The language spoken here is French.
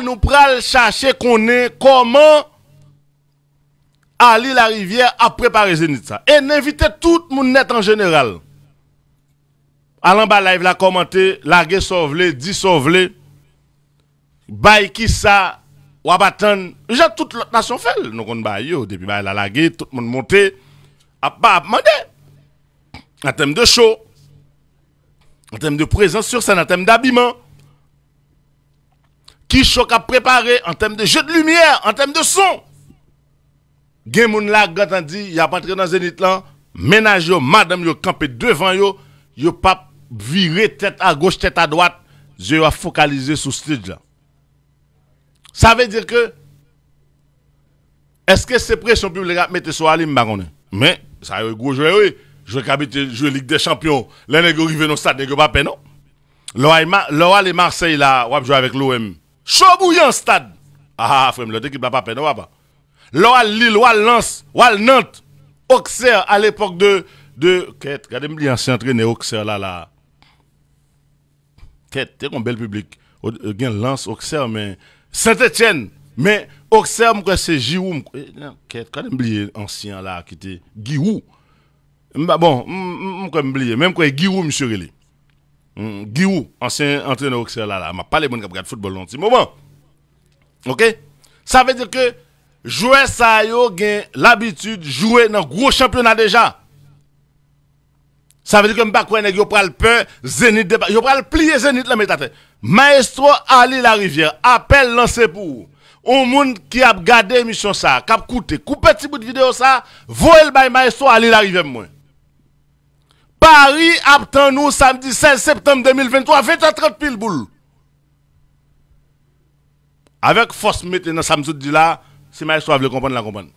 nous pral chercher qu'on est comment aller la rivière a préparer Zenith ça. Et inviter tout le monde net en général. Alain bas live la commenter, larguer sauvelé, dit sauvelé. Bay qui ça, wabatan. Déjà toute l'autre nation fait. Nous on bay yo, depuis bay la lagué, tout le monde monté. A pas demandé. En termes de show, en termes de présence sur scène, en termes d'habillement qui choc à préparer en termes de jeu de lumière, en termes de son. Gen moun la gatan dit, y a pas entré dans Zénith ménage madame yo campé devant yo, yo pas viré tête à gauche, tête à droite, yo a focalisé sur stage là. Ça veut dire que est-ce que c'est pression publique à mettre sur Ali Mais ça y est gros joueur oui, je à la Ligue des Champions, les arrive vont le stade a pas peine non. Loa et Marseille là, va jouer avec l'OM. Chaud bouillant stade. Ah, ah frère, l'autre équipe n'a pas peine, pas. L'OA Lille, l'OA Lens, l'OA Nantes, Auxerre à l'époque de. de regardez, il ancien entraîné Auxerre là, là. Quête, c'est un bel public. Il euh, lance Auxerre, mais. Saint-Etienne, mais Auxerre, c'est Giroud. Quête, eh, quand oublié ancien là, qui était Giroud. Bon, je oublié, même quand Giroud, monsieur Relé. Guiou, ancien entraîneur auxerre là, là, m'a pas les bonnes football en petit moment. OK Ça veut dire que jouer ça eu l'habitude jouer dans gros championnat déjà. Ça veut dire que pas quoi nèg pas le peur Zenit de yo le plier Zenit la métate. Maestro Ali la rivière appel lancé pour au monde qui a regardé l'émission ça, qui a coûté, coupé petit bout de vidéo ça, voyez le bail maestro Ali la rivière moi. Paris attend nous samedi 16 septembre 2023, 20h30 pile boule. Avec force maintenant samedi là, si maestro veut comprendre, la comprendre.